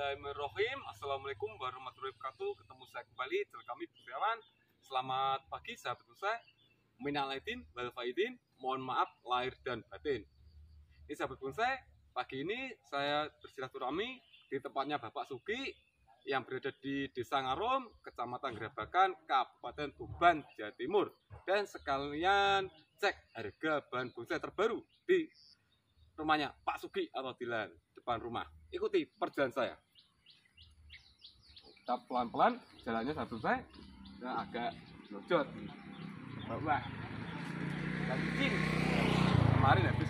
Bismillahirrahmanirrahim. Assalamualaikum warahmatullahi wabarakatuh. Ketemu saya kembali dengan kami Selamat pagi sahabat bonsai. Minal aidin wal faidin. Mohon maaf lahir dan batin. Ini sahabat bonsai. pagi ini saya bersilaturahmi di tempatnya Bapak Sugi yang berada di Desa Ngarum, Kecamatan Gerabakan, Kabupaten Tuban, Jawa Timur. Dan sekalian cek harga bahan bonsai terbaru di rumahnya Pak Sugi atau Dilan depan rumah. Ikuti perjalanan saya cap pelan-pelan jalannya satu saya nah, agak lojot dan mungkin kemarin habis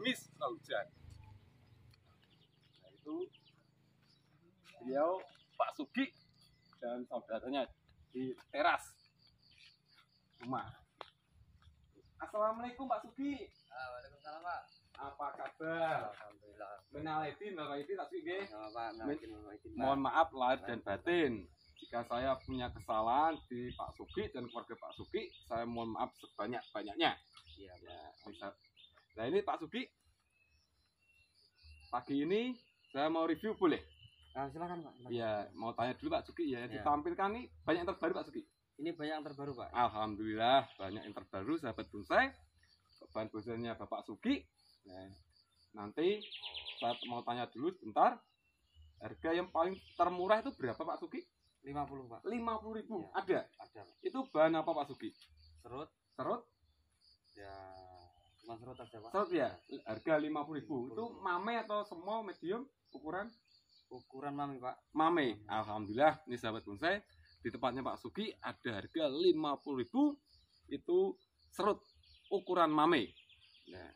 miss hujan nah itu beliau Pak Sugi dan saudaranya di teras rumah Assalamualaikum Pak Sugi ah, Waalaikumsalam Pak apa kabar? Alhamdulillah. Minal tapi Mohon maaf lahir dan batin. Jika saya punya kesalahan di Pak Sugi dan keluarga Pak Sugi, saya mohon maaf sebanyak-banyaknya. Iya, ya, bisa. Nah, ini Pak Sugi. Pagi ini saya mau review boleh? Nah, silakan Pak. Iya, mau tanya dulu Pak Sugi ya, ya. ditampilkan nih banyak yang terbaru Pak Sugi. Ini banyak yang terbaru Pak. Alhamdulillah banyak yang terbaru sahabat bonsai. Bahan bonsainya Bapak Sugi Nah, nanti saya mau tanya dulu sebentar. Harga yang paling termurah itu berapa Pak Sugi? 50 Pak. 50 ribu ya, ada? Ada. Itu bahan apa Pak Sugi? Serut. Serut? Ya cuma serut aja Pak. Serut ya. Harga 50 ribu. 50 itu mame atau semua medium ukuran? Ukuran mame Pak. Mame. mame. Alhamdulillah ini sahabat bonsai di tempatnya Pak Sugi ada harga 50 ribu itu serut ukuran mame. Nah,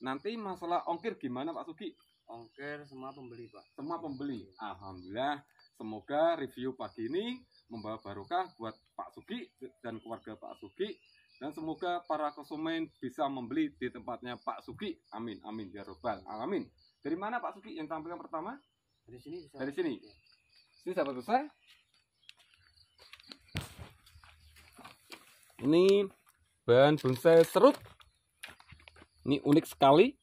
Nanti masalah ongkir gimana Pak Sugi? Ongkir semua pembeli Pak. Semua pembeli. Alhamdulillah. Semoga review pagi ini membawa barokah buat Pak Sugi dan keluarga Pak Sugi dan semoga para konsumen bisa membeli di tempatnya Pak Sugi. Amin, amin ya Rabbal. alamin. Dari mana Pak Sugi yang tampil yang pertama? Dari sini. Bisa. Dari sini. Ya. Sini sahabat besar. Ini bahan bonsai serut ini unik sekali.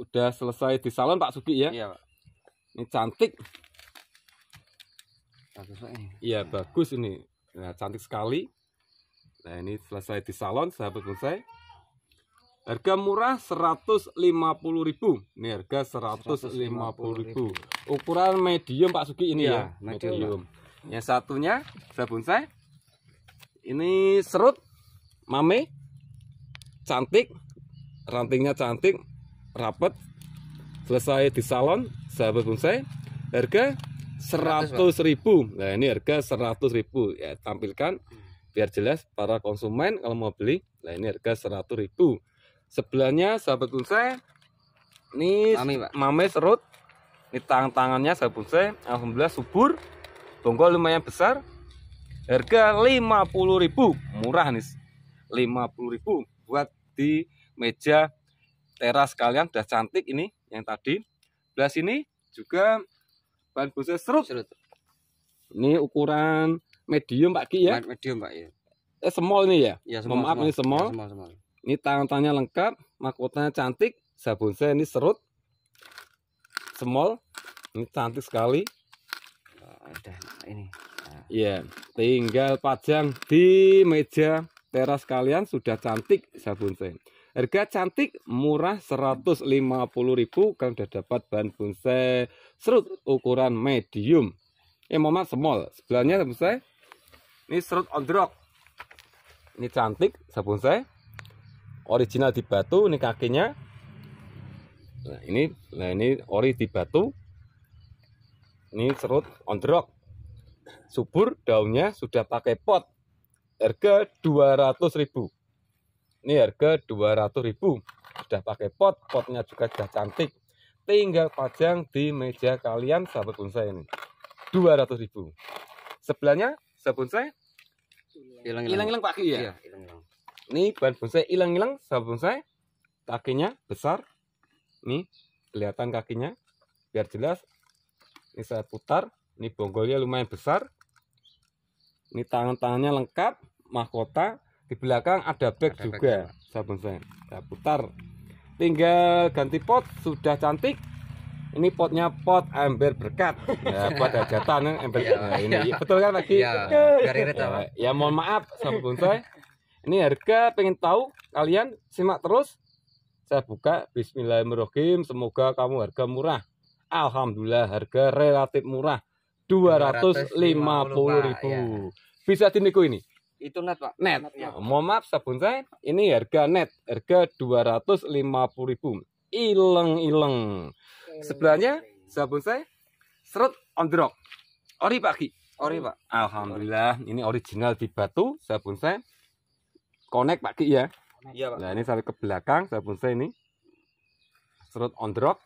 Udah selesai di salon Pak Sugi ya. Iya, Pak. Ini cantik. Bagus Iya, bagus ini. Nah, cantik sekali. Nah, ini selesai di salon sahabat bonsai. Harga murah 150.000. Ini harga 150.000. Ukuran medium Pak Sugi ini ya, ya. medium. Yang satunya sahabat bonsai. Ini serut mame cantik rantingnya cantik rapet selesai di salon sahabat bonsai harga 100 ribu nah ini harga 100 ribu ya tampilkan biar jelas para konsumen kalau mau beli nah ini harga 100 ribu sebelahnya sahabat bonsai ini Mami, Pak. mame serut ini tangan-tangannya sahabat bonsai alhamdulillah subur bonggol lumayan besar harga 50 ribu murah nih 50 ribu buat di meja teras kalian sudah cantik ini yang tadi belas ini juga bahan busa serut. serut ini ukuran medium Pak Ki ya medium Pak ya eh semol ini ya ya small, maaf small. ini semol ya, small, small. ini tangan-tangannya lengkap mahkotanya cantik sabun saya ini serut small ini cantik sekali oh, udah nah, ini nah. ya yeah. tinggal pajang di meja teras kalian sudah cantik sabun saya Harga cantik murah 150.000 kalian sudah dapat bahan bonsai serut ukuran medium. Eh mama small. Sebelahnya bonsai ini serut on rock. Ini cantik sabun bonsai original di batu ini kakinya. Nah, ini nah ini ori di batu. Ini serut on the rock. Subur daunnya sudah pakai pot. Harga 200.000 ini harga 200 ribu sudah pakai pot potnya juga sudah cantik tinggal pajang di meja kalian sahabat bonsai ini 200 ribu sebelahnya sahabat bonsai hilang-hilang pak ya iya, iya. ini bahan bonsai hilang-hilang sahabat bonsai kakinya besar ini kelihatan kakinya biar jelas ini saya putar ini bonggolnya lumayan besar ini tangan-tangannya lengkap mahkota di belakang ada bag juga sabun saya saya putar tinggal ganti pot sudah cantik ini potnya pot ember berkat ya pot hajatan eh, ember ya, ini ya. betul kan lagi iya, ya, ya, ya mohon maaf sabun saya ini harga pengen tahu kalian simak terus saya buka Bismillahirrahmanirrahim semoga kamu harga murah Alhamdulillah harga relatif murah 250 ribu ya. bisa dinego ini itu net pak net, net ya. ya. mohon maaf sabun saya ini harga net harga dua ratus lima puluh ribu ileng ileng sebelahnya sabun saya serut on the rock ori pak Ki ori pak alhamdulillah ori. ini original di batu sabun saya connect pak Ki ya iya pak nah ini sampai ke belakang sabun saya ini serut on the rock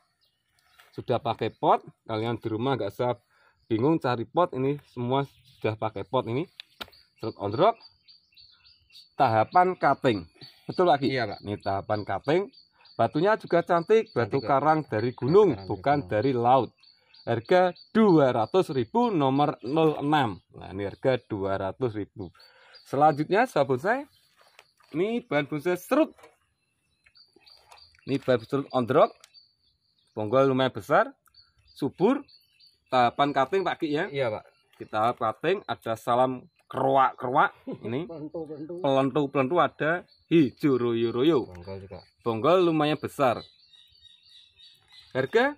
sudah pakai pot kalian di rumah nggak usah bingung cari pot ini semua sudah pakai pot ini truk on truk tahapan cutting betul lagi iya, Pak. ini tahapan cutting batunya juga cantik batu cantik, karang dari gunung karang bukan gitu. dari laut harga 200.000 nomor 06 nah ini harga 200.000 selanjutnya sabun saya ini bahan bonsai serut ini bahan serut drop. bonggol lumayan besar subur tahapan cutting pak Ki ya iya pak kita cutting ada salam keruak-keruak ini pelentu-pelentu ada hijau royo-royo bonggol juga bonggol lumayan besar harga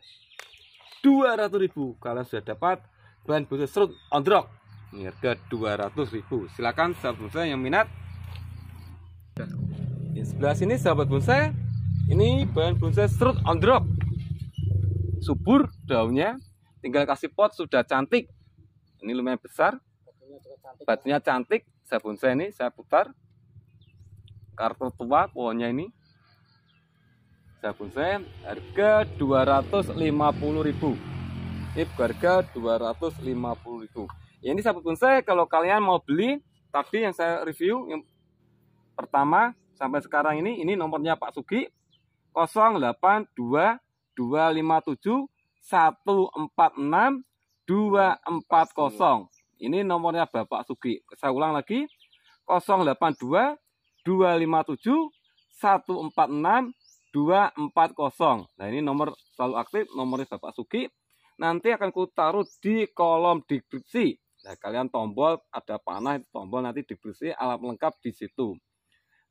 ribu kalian sudah dapat bahan busa serut ondrok ini harga ribu silakan sahabat bonsai yang minat di sebelah sini sahabat bonsai ini bahan bonsai serut on ondrok subur daunnya tinggal kasih pot sudah cantik ini lumayan besar cantik. batunya cantik saya bonsai ini saya putar kartu tua pohonnya ini saya bonsai harga ribu ini harga ribu ini saya bonsai kalau kalian mau beli tadi yang saya review yang pertama sampai sekarang ini ini nomornya Pak Sugi 082257 146 240 ini nomornya Bapak Sugi. Saya ulang lagi. 082 257 146 240. Nah, ini nomor selalu aktif, nomornya Bapak Sugi. Nanti akan ku di kolom deskripsi. Nah, kalian tombol ada panah itu tombol nanti deskripsi alat lengkap di situ.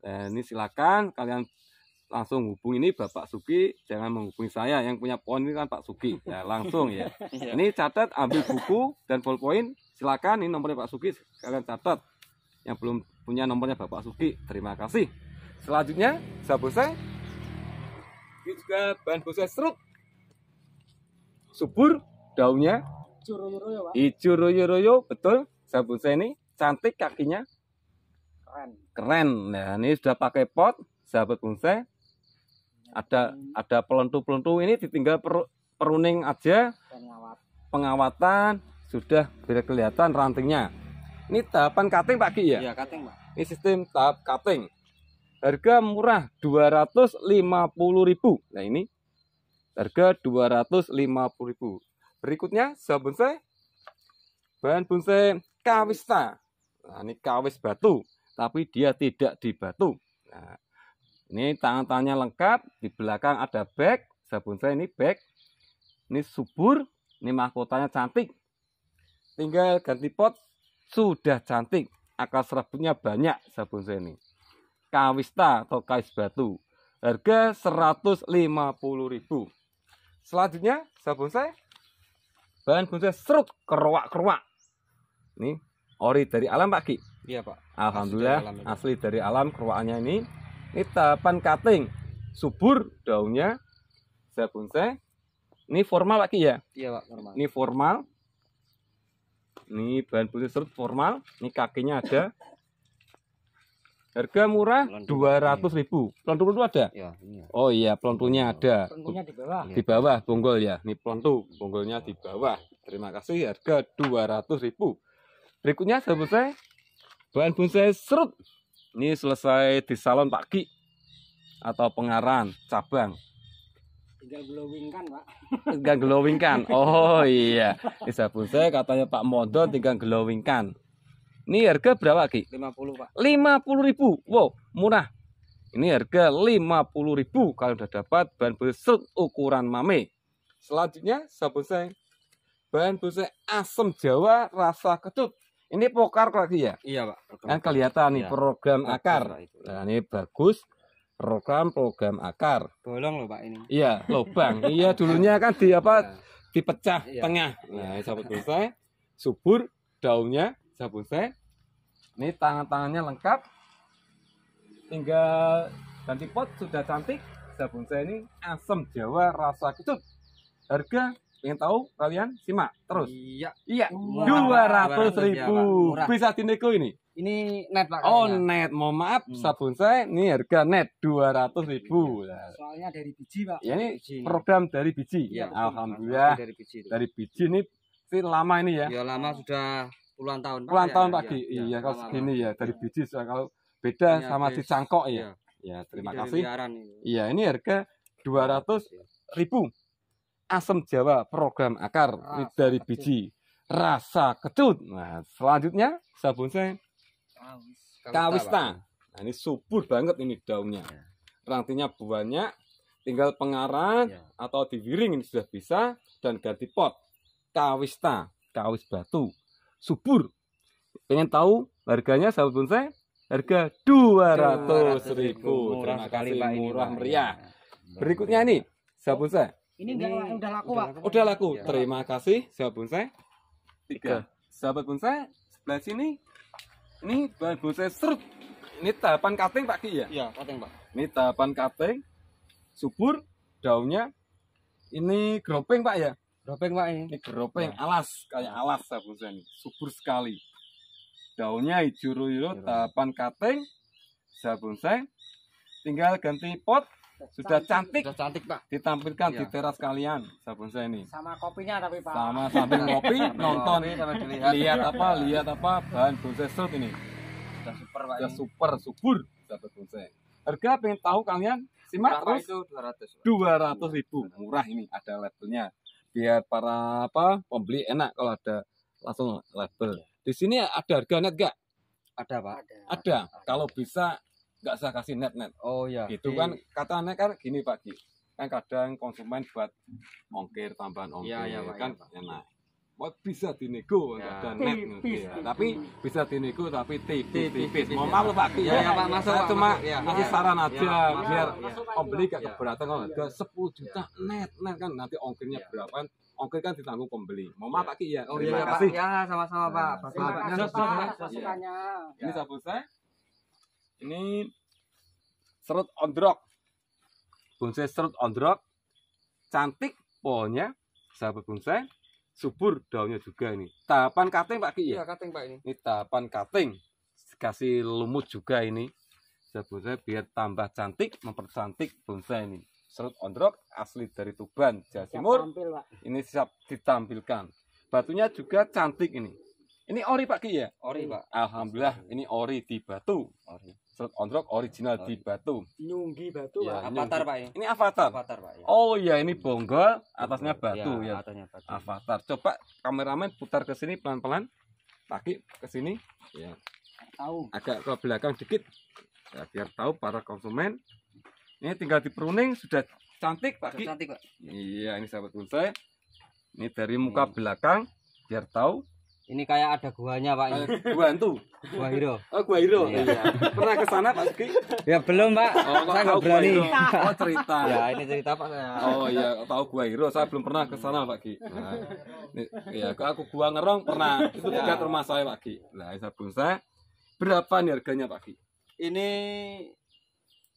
Nah, ini silakan kalian langsung hubungi ini Bapak Sugi jangan menghubungi saya yang punya poin ini kan Pak Sugi ya langsung ya iya. ini catat ambil buku dan ballpoint silakan ini nomornya Pak Sugi kalian catat yang belum punya nomornya Bapak Suki terima kasih selanjutnya saya ini juga bahan bose seruk subur daunnya hijau royo royo betul saya ini cantik kakinya keren keren nah ini sudah pakai pot sahabat bonsai ada ada pelentu pelentu ini ditinggal per, peruning aja pengawatan sudah kelihatan rantingnya. Ini tahapan cutting Pak Ki ya? Iya, cutting Pak. Ini sistem tahap cutting. Harga murah 250.000. Nah, ini harga 250.000. Berikutnya sabun bonsai bahan bonsai kawista. Nah, ini kawis batu, tapi dia tidak di batu. Nah, ini tangan-tangannya lengkap, di belakang ada bag, sabun saya ini bag. Ini subur, ini mahkotanya cantik tinggal ganti pot sudah cantik akar serabutnya banyak sabun seni kawista atau kais batu harga 150.000 selanjutnya sabun saya bahan bonsai serut keruak-keruak ini ori dari alam Pak Ki iya Pak Alhamdulillah asli dari alam, asli dari alam keruaknya ini ini tahapan cutting subur daunnya sabun saya ini formal Pak Ki ya iya Pak formal ini formal ini bahan bonsai serut formal. Ini kakinya ada. Harga murah dua ratus ribu. Pelontu pelontu ada? Ya, ya, Oh iya, pelontunya iya. ada. Pelontunya di bawah. Iya. Di bawah bonggol ya. Ini pelontu, bonggolnya di bawah. Terima kasih. Harga dua ratus ribu. Berikutnya selesai saya bahan bonsai serut. Ini selesai di salon Pak atau pengarahan cabang glowing kan pak tigang glowing kan oh iya bisa saya, katanya Pak Modo, tinggal glowing kan ini harga berapa ki 50 pak 50 ribu wow murah ini harga 50 ribu kalau sudah dapat bahan busuk ukuran mame selanjutnya sabun saya bahan busuk asam jawa rasa ketut ini pokar lagi ya iya pak kan kelihatan nih iya. program akar nah ini bagus program-program akar. Bolong loh Pak ini. Iya, lubang. iya, dulunya kan di apa iya. dipecah ya. tengah. Iya. Nah, sabun bonsai, subur daunnya sabun bonsai. Ini tangan-tangannya lengkap. Tinggal ganti pot sudah cantik. Sabun bonsai ini asem Jawa rasa kecut. Harga Pengen tahu kalian? Simak terus. Iya. Iya. Dua ratus ribu. Bisa tindeko ini? Ini net pak. Oh net. Mohon maaf hmm. sabun saya ini harga net dua ratus ribu. Iya. Soalnya dari biji pak. Ya, ini biji. program dari biji. Iya, ya, Alhamdulillah. Dari biji. Itu. Dari biji ini sih lama ini ya. Ya lama sudah puluhan tahun. Puluhan ya? tahun pak. Ya, iya, Ya, kalau segini ya dari biji. Kalau beda ini sama si cangkok ya. Ya, ya terima kasih. Iya ini harga dua ratus ribu asam Jawa program akar rasa dari biji rasa kecut. Nah, selanjutnya sabun saya kawista. Nah, ini subur banget ini daunnya. Ya. Rantinya banyak, tinggal pengarang iya. atau diwiring ini sudah bisa dan ganti pot. Kawista, kawis batu, subur. Pengen tahu harganya sabun saya Harga 200.000. Terima kasih murah, meriah. Iya. Berikutnya ini iya. sabun saya ini, enggak udah, udah laku, Pak. Laku, udah laku. Ya, Terima kasih, sahabat bonsai. Tiga. Sahabat bonsai, sebelah sini. Ini bahan bonsai serut. Ini tahapan cutting, Pak Ki ya? Iya, cutting, Pak. Ini tahapan cutting. Subur daunnya. Ini groping Pak ya? groping Pak ini. Ini groping ya. alas, kayak alas sahabat bonsai ini. Subur sekali. Daunnya hijau-hijau, iya. tahapan cutting. Sahabat bonsai. Tinggal ganti pot sudah cantik. Sudah cantik, Pak. Ditampilkan iya. di teras kalian sabun saya ini. Sama kopinya tapi, Pak. Sama sambil kopi iya, nonton sama dilihat. Lihat apa? Lihat apa? Bahan bonsai sud ini. Sudah super, Pak. Sudah super, subur sabun bonsai. Harga pengen tahu kalian? Simak Berapa terus. dua ratus ribu. Murah ini ada labelnya. Biar para apa pembeli enak kalau ada langsung label. Iya. Di sini ada harga net gak? Ada, Pak. Ada. ada. ada. Kalau bisa nggak usah kasih net net oh ya gitu kan kata aneh kan gini pak Ki kan kadang konsumen buat ongkir tambahan ongkir iya, iya, kan? iya, ya, ya, kan ya, enak buat bisa dinego ya. ada net tipis, ya. tapi bisa dinego tapi tipis tipis mau malu pak ya, ya, pak masuk cuma ngasih saran aja biar pembeli gak keberatan kalau ada sepuluh juta net net kan nanti ongkirnya berapa kan ongkir kan ditanggung pembeli. Mau maaf Pak Ki ya. Oh iya Pak. Ya sama-sama Pak. Terima kasih Pak. Ini sabun saya ini serut ondrok bonsai serut ondrok cantik pohonnya sahabat bonsai subur daunnya juga ini tahapan kating pak Ki ya? kating iya, pak ini ini tahapan cutting kasih lumut juga ini sahabat bonsai biar tambah cantik mempercantik bonsai ini serut ondrok asli dari Tuban Jawa Timur ini siap ditampilkan batunya juga cantik ini ini ori pak Ki ya ori pak alhamdulillah ini ori di batu ori Slot ondrok original di Batu. Nyunggi Batu. Ya, Pak. Avatar Pak ini. Ini Avatar. Avatar Pak. Ya. Oh iya ini bonggol, atasnya Batu ya. ya. Atasnya batu. Avatar. Coba kameramen putar ke sini pelan-pelan. pagi ke sini. Ya. Tahu. Agak ke belakang dikit. Ya, biar tahu para konsumen. Ini tinggal di pruning sudah cantik Pak. cantik Pak. Iya, ini sahabat bonsai. Ini dari muka iya. belakang biar tahu ini kayak ada guanya Pak. Ini. gua itu. Gua hero. Oh, gua hero. Iya. iya. Pernah ke sana Pak Sugi? Ya belum Pak. Oh, saya nggak berani. Oh, cerita. ya, ini cerita Pak Oh iya, tahu gua hero? saya belum pernah ke sana Pak Ki. Nah, ini, iya, aku gua ngerong pernah. Itu ya. rumah saya Pak Ki. Nah, saya pun saya berapa nih harganya Pak Ki? Ini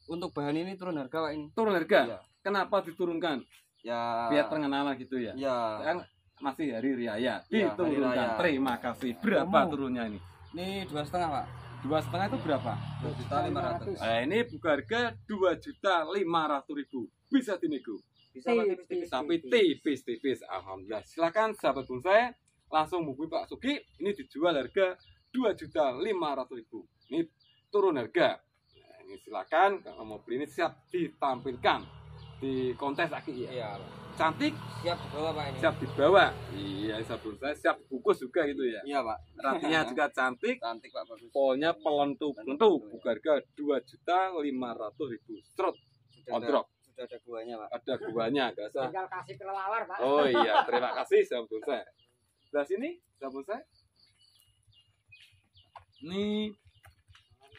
untuk bahan ini turun harga Pak ini. Turun harga? Ya. Kenapa diturunkan? Ya. Biar terkenal gitu ya. Ya. Yang masih hari raya iya, diturunkan ya, terima kasih berapa Kamu. turunnya ini ini dua setengah pak dua setengah itu berapa dua juta lima ratus nah, ini buka harga dua juta lima ratus ribu bisa dinego bisa tipis, tipis, tapi tipis tipis alhamdulillah silakan sahabat bonsai langsung hubungi Pak Sugi ini dijual harga dua juta lima ratus ribu ini turun harga nah, ini silakan kalau mau beli ini siap ditampilkan di kontes lagi ya. Iya. Cantik siap dibawa Pak ini. Siap dibawa. Iya, sabun saya siap bungkus juga gitu ya. Iya, Pak. Ratinya juga cantik. Cantik Pak bagus. Polnya pelentu-pelentu iya. harga dua juta lima ratus ribu. Strut. Kontrak. Sudah ada guanya, Pak. Ada guanya, enggak usah. Tinggal kasih kelelawar, Pak. Oh iya, terima kasih sabun saya. Sudah sini sabun saya. Ini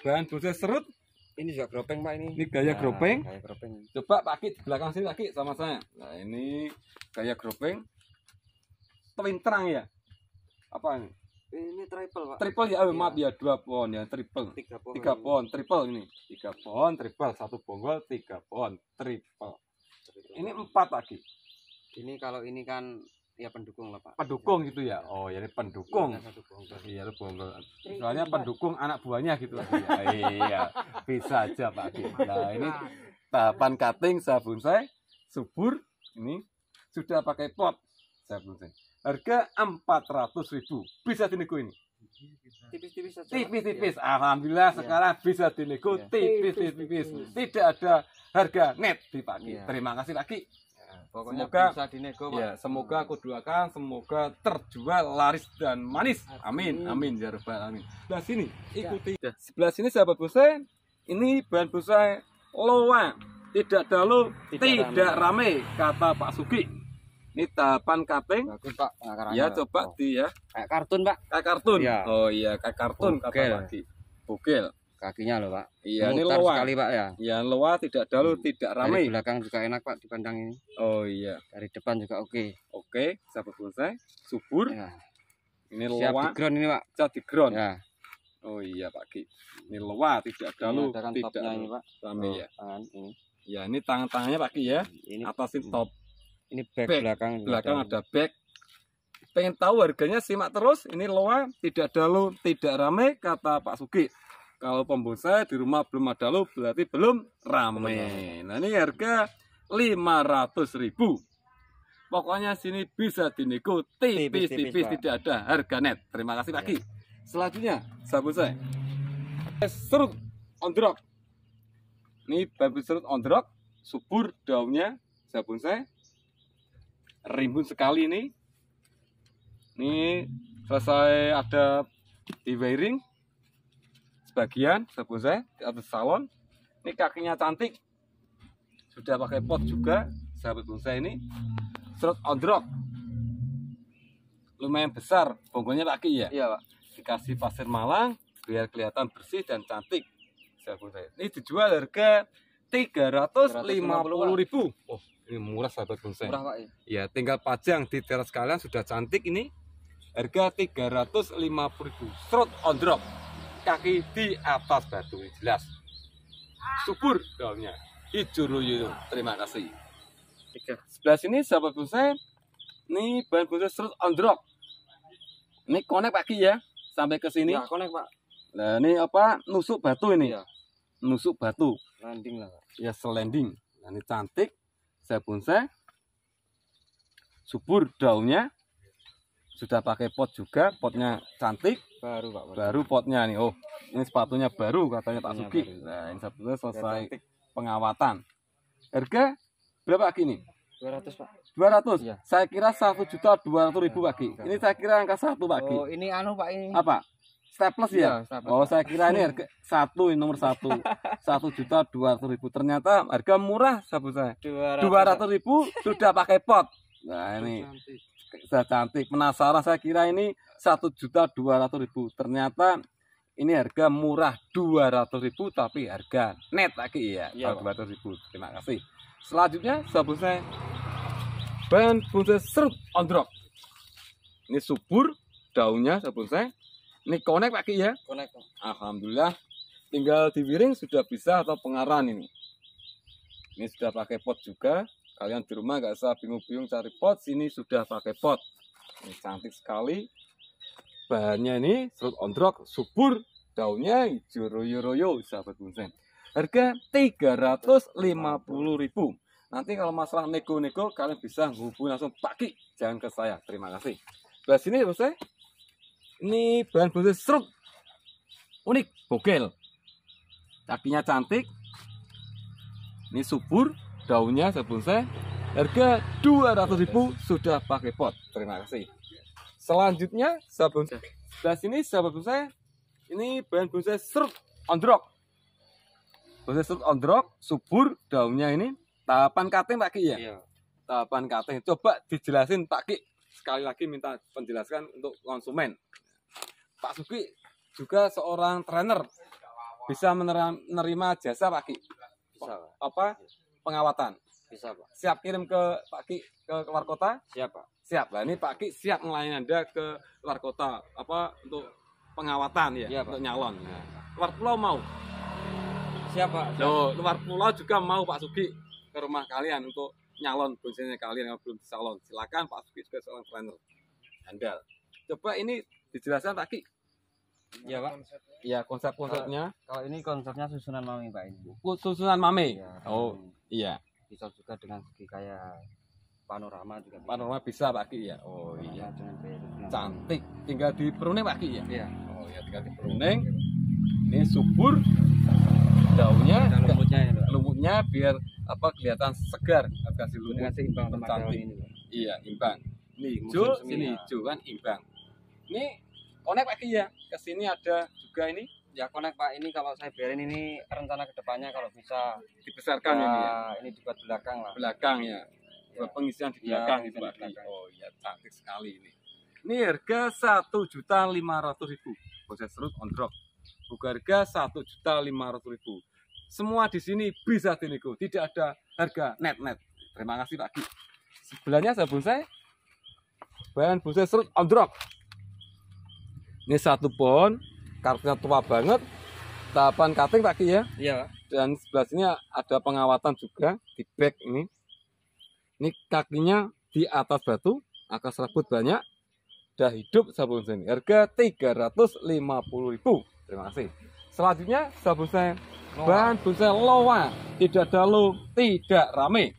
bahan bungkus serut ini juga gropeng pak ini ini gaya nah, gropeng gaya gropeng coba pak Kit di belakang sini lagi sama saya nah ini gaya gropeng terang ya apa ini ini triple pak triple ya oh, iya. maaf ya dua pohon ya triple tiga pohon tiga pohon triple ini tiga pohon triple satu bonggol tiga pohon triple, triple. ini empat lagi ini kalau ini kan ya pendukung lah pak pendukung iya, gitu ya iya. oh ya pendukung iya lu bonggol soalnya pendukung anak buahnya gitu lah iya bisa aja pak nah ini tahapan cutting sabun saya subur ini sudah pakai pot sabun saya harga empat ratus ribu bisa dinego ini tipis-tipis tipis-tipis alhamdulillah sekarang bisa dinego tipis-tipis ya. tidak ada harga net di ya. terima kasih lagi Pokoknya semoga bisa dinego, Ya, semoga aku doakan semoga terjual laris dan manis. Amin. Amin ya rabbal amin. Iya. Sebelah sini ikuti. Ya. Sebelah sini sahabat busa ini bahan busa loa. Tidak dalu, tidak, tidak rame. rame kata Pak Sugi. Ini tahapan kaping. Bagus, Pak. Nah, ya, coba oh. di ya. Kayak kartun, Pak. Kayak kartun. Ya. Oh iya, kayak kartun Bukil. kata Pak Bugel kakinya loh pak iya ini loa sekali pak ya ya loa tidak dalur hmm. tidak ramai dari belakang juga enak pak dipandang ini oh iya dari depan juga oke oke okay, sahabat subur ya. ini Siap di ground ini pak cat di ground ya oh iya pak Ki ini loa tidak dalur tidak ini, pak. ramai oh, ya tangan ini ya ini tangan tangannya pak Ki ya ini atasin top ini back, back. belakang belakang ada back pengen tahu harganya simak terus ini loa tidak dalu tidak ramai kata Pak Sugi kalau pembonsai di rumah belum ada lo berarti belum rame. Nah ini harga 500 ribu. Pokoknya sini bisa dinego tipis-tipis tidak ada harga net. Terima kasih lagi. Iya. Selanjutnya saya serut rock Ini babi serut on the rock subur daunnya sabun saya rimbun sekali ini. Ini selesai ada di wiring sebagian sabun saya atau Salon ini kakinya cantik sudah pakai pot juga sahabat bonsai ini serut drop lumayan besar bonggolnya pak ya iya pak dikasih pasir malang biar kelihatan bersih dan cantik sahabat bonsai ini dijual harga 350 ribu oh ini murah sahabat bonsai murah pak ya iya, tinggal pajang di teras kalian sudah cantik ini harga 350 ribu serut drop kaki di atas batu jelas subur daunnya hijau itu terima kasih sebelah sini sahabat bonsai ini bahan bonsai serut on drop ini konek pagi ya sampai ke sini ya, konek pak nah ini apa nusuk batu ini ya nusuk batu landing lah pak. ya selending nah, ini cantik saya bonsai subur daunnya sudah pakai pot juga potnya cantik baru Pak. Baru potnya nih. Oh, ini sepatunya baru katanya Pak Sugi. Iya. Nah, ini sepatunya selesai pengawatan. Harga berapa Ki 200 Pak. 200. ya Saya kira 1 juta 200 ribu Pak Ini saya kira angka satu Pak Oh, ini anu Pak ini. Apa? Staples ya? Iya, oh, saya kira ini harga satu ini nomor satu. Satu juta dua ratus ribu. Ternyata harga murah, sabu saya. Dua ratus ribu sudah pakai pot. Nah ini sudah cantik. Penasaran saya kira ini satu juta dua ratus ribu ternyata ini harga murah dua ratus ribu tapi harga net lagi ya dua ratus ribu terima kasih selanjutnya sabun saya ban bonsai serut on drop ini subur daunnya sabun saya ini connect lagi ya connect alhamdulillah tinggal di diwiring sudah bisa atau pengaran ini ini sudah pakai pot juga kalian di rumah nggak usah bingung-bingung cari pot sini sudah pakai pot ini cantik sekali bahannya ini serut ondrok, subur, daunnya hijau royo-royo sahabat bonsai Harga 350.000. Nanti kalau masalah nego-nego kalian bisa hubungi langsung pakai jangan ke saya. Terima kasih. di sini Bonsai. Ini bahan bonsai serut. Unik, bogel. Kakinya cantik. Ini subur, daunnya sahabat Bonsai. Harga 200.000 sudah pakai pot. Terima kasih selanjutnya sahabat bonsai setelah sini sahabat bonsai ini bahan bonsai serut ondrok bonsai serut ondrok subur daunnya ini tahapan cutting Pak Ki ya iya. tahapan cutting coba dijelasin Pak Ki sekali lagi minta penjelasan untuk konsumen Pak suki juga seorang trainer bisa menerima jasa Pak Ki bisa, Pak. apa iya. pengawatan bisa Pak siap kirim ke Pak Ki ke luar kota siap Pak siap lah ini Pak Ki siap melayani anda ke luar kota apa untuk pengawatan ya, ya Pak. nyalon ya. luar pulau mau siapa Pak luar pulau juga mau Pak Sugi ke rumah kalian untuk nyalon bonsainya kalian yang belum calon silakan Pak Sugi juga seorang trainer handal coba ini dijelaskan Pak Ki Iya pak. Iya konsep-konsepnya. Kalau ini konsepnya susunan mami pak ini. Oh, susunan mami. Ya, oh iya. Bisa juga dengan segi kayak panorama juga bisa. panorama bisa Pak Ki ya oh panorama iya cantik tinggal di Peruning Pak Ki ya iya oh iya tinggal di Peruning ini subur daunnya Dan lumutnya ya, lumutnya biar apa kelihatan segar kasih lumut Dengan seimbang cantik ini Pak. iya imbang ini hijau sini ya. hijau kan imbang ini konek Pak Ki ya ke sini ada juga ini ya konek Pak ini kalau saya biarin ini rencana kedepannya kalau bisa dibesarkan ya, ini ya nah, ini dibuat belakang lah belakang ya ya. pengisian di iya, belakang ya, itu Pak Oh iya cantik sekali ini. Ini harga satu juta lima ratus ribu. Proses root on drop. Buka harga satu juta lima ratus ribu. Semua di sini bisa tiniku. Tidak ada harga net net. Terima kasih Pak Ki. Sebelahnya saya bonsai. bahan bonsai serut on drop. Ini satu pohon, kartunya tua banget. Tahapan cutting Pak Ki ya. Iya. Dan sebelah sini ada pengawatan juga di back ini. Ini kakinya di atas batu, akar serabut banyak. Dah hidup sabun seni. Harga 350.000. Terima kasih. Selanjutnya sabun seni bahan bonsai lowa. tidak ada tidak rame.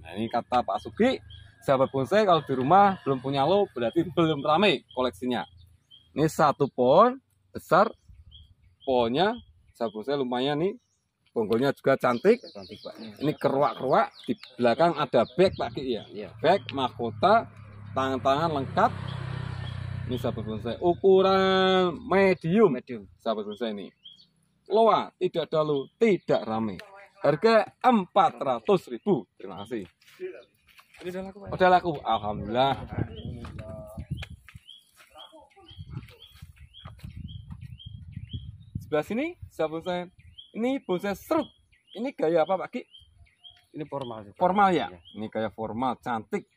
Nah, ini kata Pak Sugi, sahabat bonsai kalau di rumah belum punya lo berarti belum rame koleksinya. Ini satu pohon besar, pohonnya sahabat bonsai lumayan nih bonggolnya juga cantik. Iya, cantik pak. Iya. Ini keruak-keruak. Di belakang ada back pak Ki ya. ya. Bag, mahkota, tangan-tangan lengkap. Ini sahabat bonsai. Ukuran medium. Medium. Sahabat bonsai ini. Loa tidak dalu, tidak rame. Harga empat ratus ribu. Terima kasih. Udah laku, Pak. Udah Alhamdulillah. Sebelah sini, sahabat saya. Ini bonsai serut. Ini gaya apa Pak Ki? Ini formal. Formal ya? Iya. Ini gaya formal, cantik.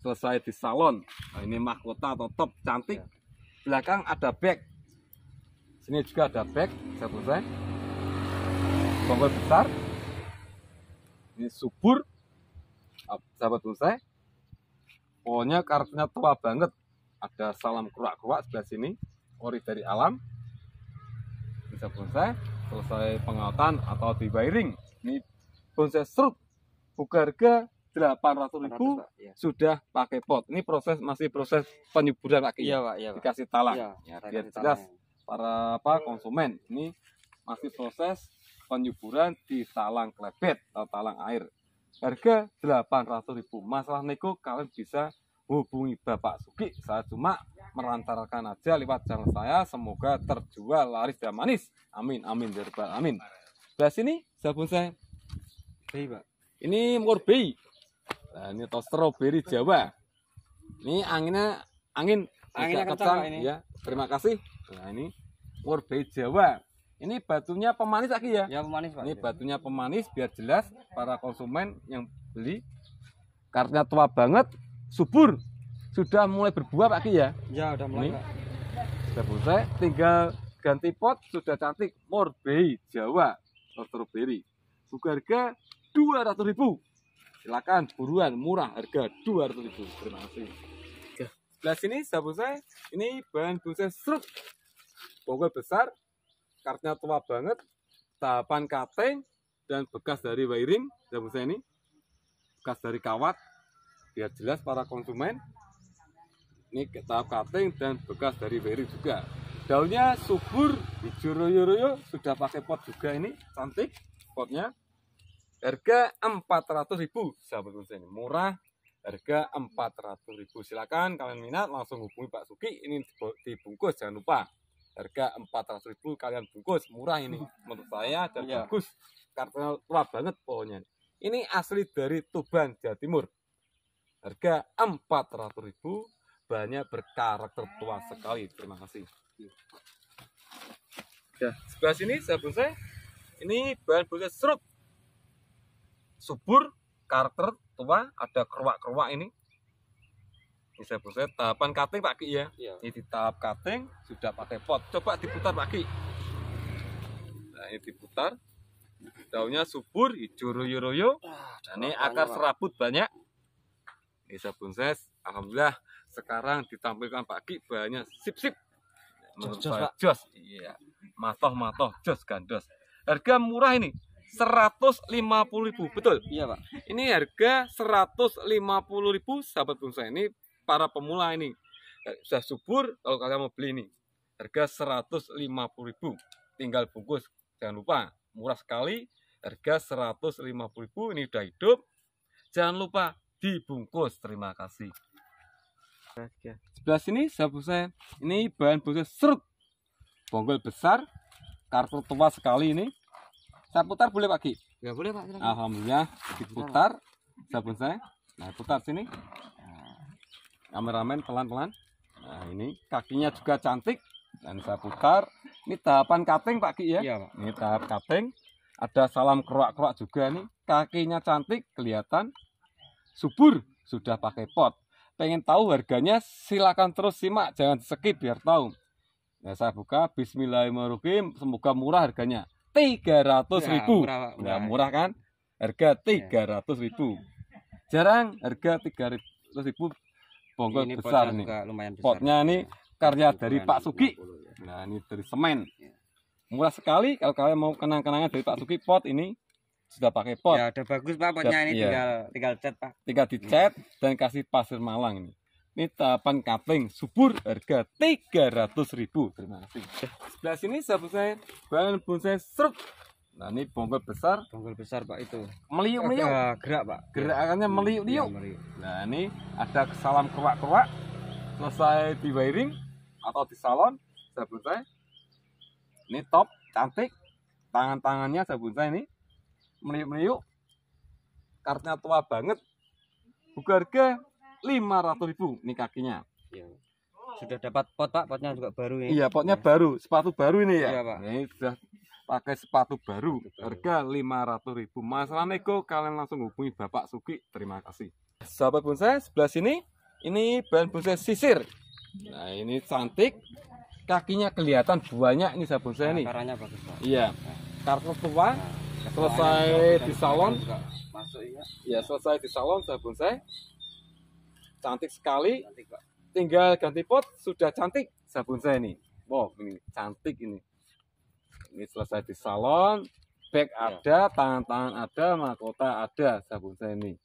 Selesai di salon. Nah, ini mahkota atau top cantik. Ya. Belakang ada bag. Sini juga ada bag. Saya bonsai. Bonggol besar. Ini subur. Sahabat bonsai. Pokoknya kartunya tua banget. Ada salam kruak-kruak sebelah sini. Ori dari alam. Bisa bonsai selesai pengawatan atau di wiring ini bonsai serut buka harga 800 ribu ya. sudah pakai pot ini proses masih proses penyuburan lagi ya? iya, pak, iya, dikasih talang iya, ya, biar jelas para apa konsumen ini masih proses penyuburan di talang klebet atau talang air harga 800 ribu masalah nego kalian bisa hubungi Bapak Sugi. Saya cuma merantarkan aja lewat channel saya. Semoga terjual laris dan manis. Amin, amin, jerbal, amin. belas ini sabun saya. hey, Pak. Ini murbi. Nah, ini atau stroberi Jawa. Ini anginnya angin angin kencang, ya. Terima kasih. Nah, ini murbi Jawa. Ini batunya pemanis lagi ya? Ya pemanis Ini batunya pemanis biar jelas para konsumen yang beli. Karena tua banget, subur sudah mulai berbuah Pak Ki ya? Ya, udah mulai. Ini. Sudah selesai, tinggal ganti pot sudah cantik morbei Jawa strawberry. buka harga dua ratus ribu Silakan buruan murah harga dua ratus ribu Terima kasih. Sebelah sini sudah selesai. Ini bahan busa serut pokok besar, kartnya tua banget, tahapan kateng dan bekas dari wiring sudah selesai ini. Bekas dari kawat biar jelas para konsumen ini tahap cutting dan bekas dari berry juga daunnya subur hijau royo sudah pakai pot juga ini cantik potnya harga 400.000 sahabat ini murah harga 400.000 silakan kalian minat langsung hubungi Pak Suki ini dibungkus jangan lupa harga 400.000 kalian bungkus murah ini menurut saya dan ya. bagus karena tua banget pohonnya ini asli dari Tuban Jawa Timur Harga empat ratus ribu bahannya berkarakter tua sekali. Terima kasih. Ya, sebelah sini saya saya. Ini bahan bonsai serut. Subur, karakter tua, ada keruak-keruak ini. Ini saya saya tahapan cutting Pak Ki ya. Iya. Ini di tahap cutting sudah pakai pot. Coba diputar Pak Ki. Nah, ini diputar. Daunnya subur, hijau royo-royo. dan ah, nah, ini akar serabut banyak. Desa Bunses alhamdulillah sekarang ditampilkan Pak Ki banyak sip-sip jos, iya matoh matoh jos gandos harga murah ini 150.000 betul iya Pak ini harga 150.000 sahabat bonsai ini para pemula ini sudah subur kalau kalian mau beli ini harga 150.000 tinggal bungkus jangan lupa murah sekali harga 150.000 ini udah hidup jangan lupa dibungkus. Terima kasih. Sebelah sini saya saya. Ini bahan busa serut. Bonggol besar. Kartu tua sekali ini. Saya putar boleh Pak Ki? Ya boleh Pak. Silakan. Alhamdulillah diputar sabun saya. Nah putar sini. Nah, kameramen pelan-pelan. Nah ini kakinya juga cantik dan saya putar. Ini tahapan cutting Pak Ki ya. Iya, Pak. Ini tahap cutting. Ada salam kerak kerak juga nih. Kakinya cantik kelihatan subur sudah pakai pot. Pengen tahu harganya silakan terus simak jangan skip biar tahu. Nah, saya buka bismillahirrahmanirrahim semoga murah harganya. 300 ribu. Ya, murah, ya, murah. Ya, murah kan? Harga 300 ya. ribu. Jarang harga 300 ribu ini besar nih. Lumayan besar. Potnya ya. nih karya dari Pak Sugi. Ya. Nah, ini dari semen. Murah sekali kalau kalian mau kenang-kenangan dari Pak Sugi pot ini sudah pakai pot. Ya, udah bagus Pak potnya ini iya. tinggal tinggal cat Pak. Tinggal dicat dan kasih pasir malang ini. Ini tahapan kapling subur harga 300.000. Terima kasih. Sebelah sini sabun saya bahan bonsai serut. Nah, ini bonggol besar. Bonggol besar Pak itu. Meliuk-meliuk. gerak Pak. Gerakannya iya, meliuk-liuk. meliuk. Nah, ini ada salam kerak-kerak selesai di wiring atau di salon sabun saya. Ini top cantik. Tangan-tangannya sabun saya ini meliuk-meliuk kartunya tua banget buka harga 500 ribu ini kakinya ya. sudah dapat pot pak potnya juga baru ya iya potnya ya. baru sepatu baru ini ya, ya pak. ini sudah pakai sepatu baru, harga lima harga ribu masalah nego kalian langsung hubungi Bapak Suki terima kasih sahabat bonsai sebelah sini ini bahan bonsai sisir nah ini cantik kakinya kelihatan banyak ini sahabat bonsai nah, ini Karanya bagus pak iya kartu tua nah selesai di salon iya. ya selesai di salon sabun saya cantik sekali tinggal ganti pot sudah cantik sabun saya ini wow ini cantik ini ini selesai di salon bag iya. ada tangan-tangan ada mahkota ada sabun saya ini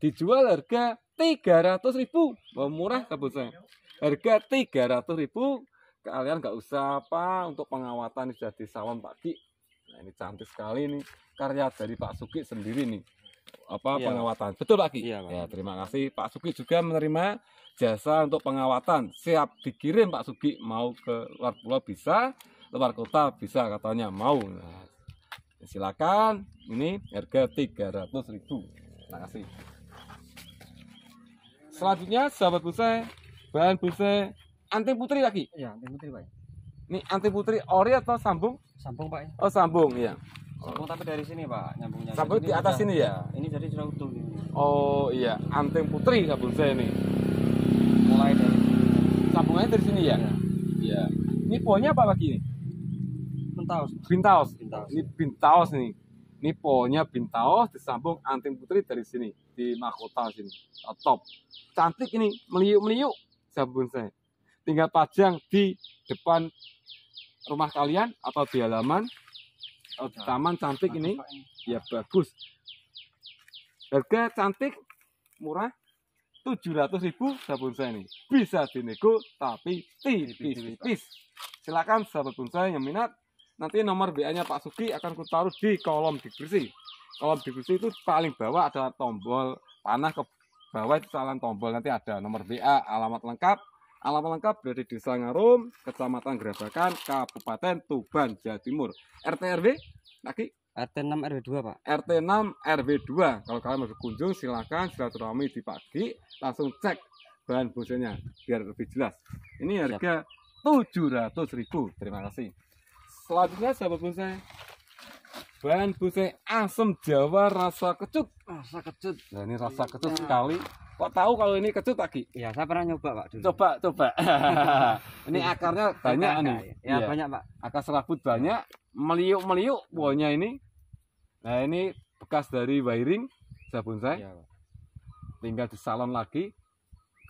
dijual harga ratus ribu wow, murah sabun saya harga ratus ribu kalian nggak usah apa untuk pengawatan sudah di salon Pak Nah, ini cantik sekali nih karya dari Pak Suki sendiri nih. Apa ya. pengawatan? Betul lagi Ya, ya, terima kasih. Pak Suki juga menerima jasa untuk pengawatan. Siap dikirim Pak Suki mau ke luar pulau bisa, luar kota bisa katanya mau. Nah, silakan. Ini harga 300.000. Terima kasih. Selanjutnya sahabat buse, bahan buse anting putri lagi. Iya, anting putri, Pak. Ini anting putri ori atau sambung? Sambung Pak. Ya? Oh sambung ya. Sambung tapi dari sini Pak nyambungnya. Sambung di atas sini ya. Iya, ini jadi sudah utuh. Ini. Oh iya anting putri kabun saya ini. Mulai dari sambungnya dari sini ya. Iya. Ya. Ini pohonnya apa lagi ini? Bintaos. Bintaos. Ini bintaos iya. nih. Ini pohonnya bintaos disambung anting putri dari sini di mahkota sini. Top. Cantik ini meliuk meliuk sabun saya. Tinggal pajang di depan rumah kalian atau di halaman eh, ya. taman cantik ini ya bagus harga cantik murah 700 ribu sabun saya ini bisa dinego tapi tipis-tipis silakan sahabat bonsai yang minat nanti nomor WA nya Pak Suki akan ku taruh di kolom deskripsi kolom deskripsi itu paling bawah ada tombol panah ke bawah itu salan tombol nanti ada nomor WA alamat lengkap Alamat lengkap dari Desa Ngarum, Kecamatan Gerabakan, Kabupaten Tuban, Jawa Timur. RT RW lagi RT 6 RW 2 Pak. RT 6 RW 2. Kalau kalian mau berkunjung silahkan silaturahmi di pagi langsung cek bahan busanya biar lebih jelas. Ini harga tujuh ratus ribu. Terima kasih. Selanjutnya sahabat bonsai bahan busai asem jawa rasa kecut. Rasa kecut. Nah, ini rasa kecut sekali. Kok tahu kalau ini kecut lagi? Ya, saya pernah nyoba, Pak. Dulu. Coba, coba. ini akarnya banyak nih. Ya, ya, banyak, Pak. Akar serabut banyak, meliuk-meliuk buahnya ini. Nah, ini bekas dari wiring sabun saya. Ya, Tinggal di salon lagi.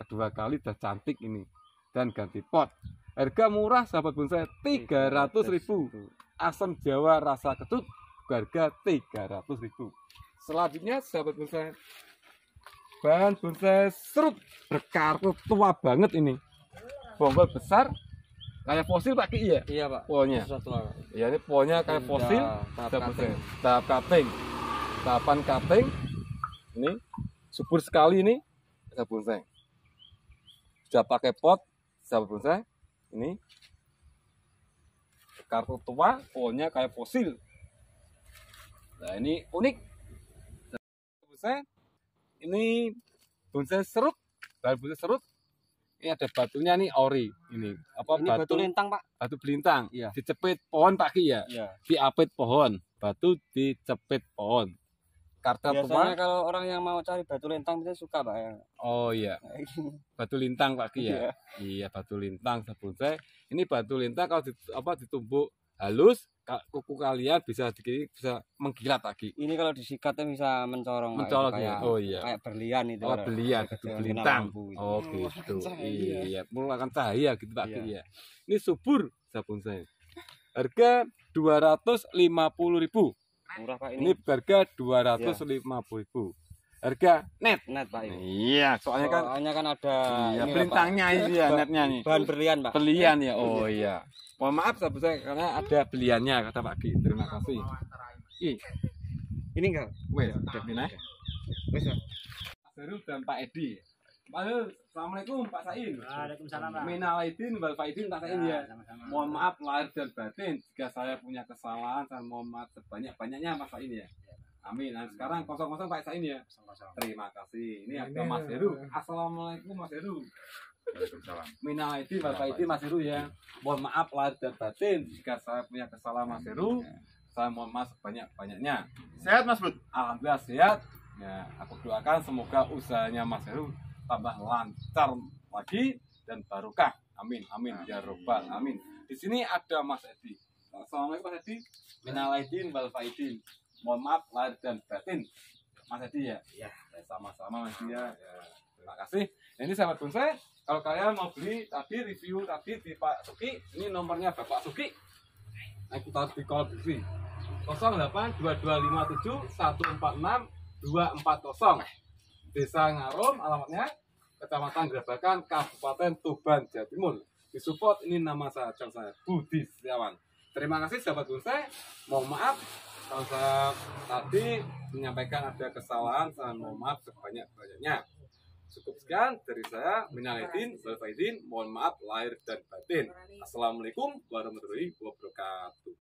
Kedua kali udah cantik ini. Dan ganti pot. Harga murah sahabat bonsai ribu. Asam Jawa rasa kecut harga ribu. Selanjutnya sahabat bonsai ban bonsai serut berkartu tua banget ini bonggol besar kayak fosil pak iya iya pak pohonnya iya ini pohonnya kayak fosil tahap kating tahap kating tahapan kating ini subur sekali ini ada bonsai sudah pakai pot sudah bonsai ini kartu tua pohonnya kayak fosil nah ini unik bonsai ini bonsai serut bahan bonsai serut ini ada batunya nih ori ini apa ini batu, batu lintang pak batu belintang iya. dicepit pohon pak Ki ya iya. diapit pohon batu dicepit pohon karena biasanya rumah, kalau orang yang mau cari batu lintang biasanya suka pak ya oh iya batu lintang pak Ki ya iya, iya batu lintang saya. ini batu lintang kalau di, apa ditumbuk halus kuku kalian bisa dikit bisa mengkilat lagi. Ini kalau disikatnya bisa mencorong. Mencorong ya? kayak, Oh iya. Kayak berlian itu. Oh berlian, itu belintang. Oh gitu. iya iya, mengeluarkan cahaya gitu Pak iya. Ya. Ini subur sabun saya. Harga dua ratus ribu Murah Pak ini. Ini harga dua ratus iya. lima puluh ribu harga net net pak ibu. Iya. iya soalnya, kan soalnya kan ada iya, perintangnya ini ya netnya nih bahan berlian pak berlian ya oh iya mohon maaf sahabat saya karena ada beliannya kata pak Ki terima kasih I. ini enggak wes udah ini wes baru dan pak Edi Pak Assalamualaikum Pak Sain. Waalaikumsalam Pak. Minal Aidin, Wal Pak Sain ya. Sama-sama. Mohon maaf lahir dan batin jika saya punya kesalahan dan mohon maaf sebanyak-banyaknya Pak Sain ya. Amin. Nah, sekarang kosong-kosong Pak Sain ya. Terima kasih. Ini ada Mas Heru. Assalamualaikum Mas Heru. Waalaikumsalam. Minal aidin wal Mas Heru ya. Iya. Mohon maaf lahir dan batin jika saya punya kesalahan Mas Heru. Iya. Saya mohon maaf banyak-banyaknya. Sehat Mas Bud? Alhamdulillah sehat. Ya, aku doakan semoga usahanya Mas Heru tambah lancar lagi dan barokah. Amin, amin, ya robbal amin. Di sini ada Mas Edi. Assalamualaikum Mas Edi. Minal aidin wal mohon maaf lahir dan batin Mas Edi ya? Iya. Ya, sama-sama Mas Edi ya. Iya, iya. Terima kasih. Nah, ini sahabat bonsai, kalau kalian mau beli tadi review tadi di Pak Suki, ini nomornya Bapak Suki. Nah, kita di call besi. 082257 146 240. Desa Ngarum alamatnya Kecamatan Grabakan, Kabupaten Tuban, Jawa Timur. Disupport ini nama saya, saya Budi Setiawan. Terima kasih sahabat bonsai. Mohon maaf Saudara tadi menyampaikan ada kesalahan saya mohon maaf sebanyak-banyaknya. Cukup sekian dari saya, Minal walfaizin Mohon maaf lahir dan batin. Assalamualaikum warahmatullahi wabarakatuh.